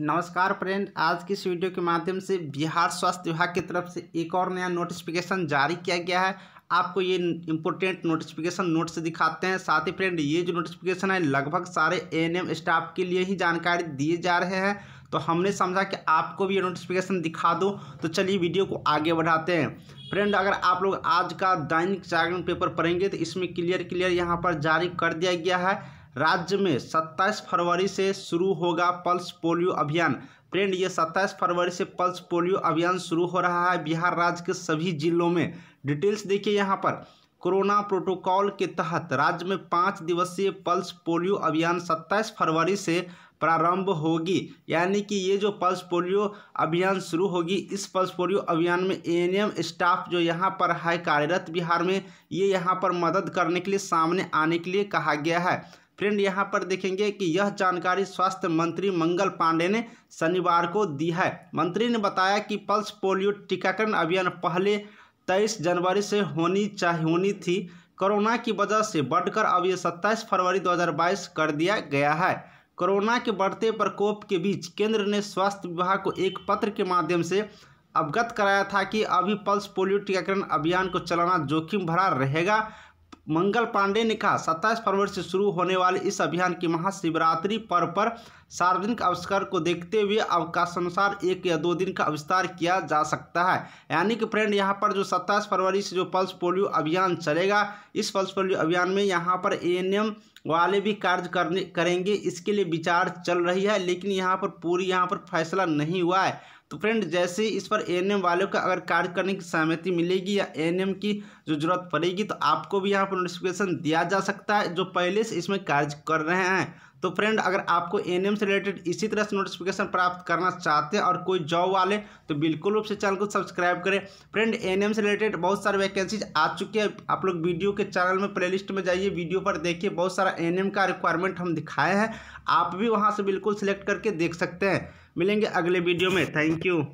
नमस्कार फ्रेंड आज की इस वीडियो के माध्यम से बिहार स्वास्थ्य विभाग की तरफ से एक और नया नोटिफिकेशन जारी किया गया है आपको ये इम्पोर्टेंट नोटिफिकेशन नोट से दिखाते हैं साथ ही फ्रेंड ये जो नोटिफिकेशन है लगभग सारे एएनएम स्टाफ के लिए ही जानकारी दिए जा रहे हैं तो हमने समझा कि आपको भी ये नोटिफिकेशन दिखा दो तो चलिए वीडियो को आगे बढ़ाते हैं फ्रेंड अगर आप लोग आज का दैनिक जागरण पेपर पढ़ेंगे तो इसमें क्लियर क्लियर यहाँ पर जारी कर दिया गया है राज्य में 27 फरवरी से शुरू होगा पल्स पोलियो अभियान फ्रेंड ये 27 फरवरी से पल्स पोलियो अभियान शुरू हो रहा है बिहार राज्य के सभी जिलों में डिटेल्स देखिए यहाँ पर कोरोना प्रोटोकॉल के तहत राज्य में पाँच दिवसीय पल्स पोलियो अभियान 27 फरवरी से प्रारंभ होगी यानी कि ये जो पल्स पोलियो अभियान शुरू होगी इस पल्स पोलियो अभियान में एएनएम स्टाफ जो यहाँ पर है कार्यरत बिहार में ये यहाँ पर मदद करने के लिए सामने आने के लिए कहा गया है फ्रेंड यहां पर देखेंगे कि यह जानकारी स्वास्थ्य मंत्री मंगल पांडे ने शनिवार को दी है मंत्री ने बताया कि पल्स पोलियो टीकाकरण अभियान पहले तेईस जनवरी से होनी चाह होनी थी कोरोना की वजह से बढ़कर अब यह सत्ताईस फरवरी 2022 कर दिया गया है कोरोना के बढ़ते प्रकोप के बीच केंद्र ने स्वास्थ्य विभाग को एक पत्र के माध्यम से अवगत कराया था कि अभी पल्स पोलियो टीकाकरण अभियान को चलाना जोखिम भरा रहेगा मंगल पांडे ने कहा सत्ताईस फरवरी से शुरू होने वाले इस अभियान की महाशिवरात्रि पर्व पर सार्वजनिक अवसर को देखते हुए अवकाशानुसार एक या दो दिन का विस्तार किया जा सकता है यानी कि फ्रेंड यहाँ पर जो सत्ताईस फरवरी से जो पल्स पोलियो अभियान चलेगा इस पल्स पोलियो अभियान में यहाँ पर ए वाले भी कार्य करने करेंगे इसके लिए विचार चल रही है लेकिन यहाँ पर पूरी यहाँ पर फैसला नहीं हुआ है तो फ्रेंड जैसे ही इस पर एएनएम वालों का अगर कार्य करने की सहमति मिलेगी या एएनएम की जो जरूरत पड़ेगी तो आपको भी यहाँ पर नोटिफिकेशन दिया जा सकता है जो पहले से इसमें कार्य कर रहे हैं तो फ्रेंड अगर आपको एन से रिलेटेड इसी तरह से नोटिफिकेशन प्राप्त करना चाहते हैं और कोई जॉब वाले तो बिल्कुल रूप से चैनल को सब्सक्राइब करें फ्रेंड एन से रिलेटेड बहुत सारे वैकेंसीज आ चुकी है आप लोग वीडियो के चैनल में प्लेलिस्ट में जाइए वीडियो पर देखिए बहुत सारा एन का रिक्वायरमेंट हम दिखाए हैं आप भी वहाँ से बिल्कुल सिलेक्ट करके देख सकते हैं मिलेंगे अगले वीडियो में थैंक यू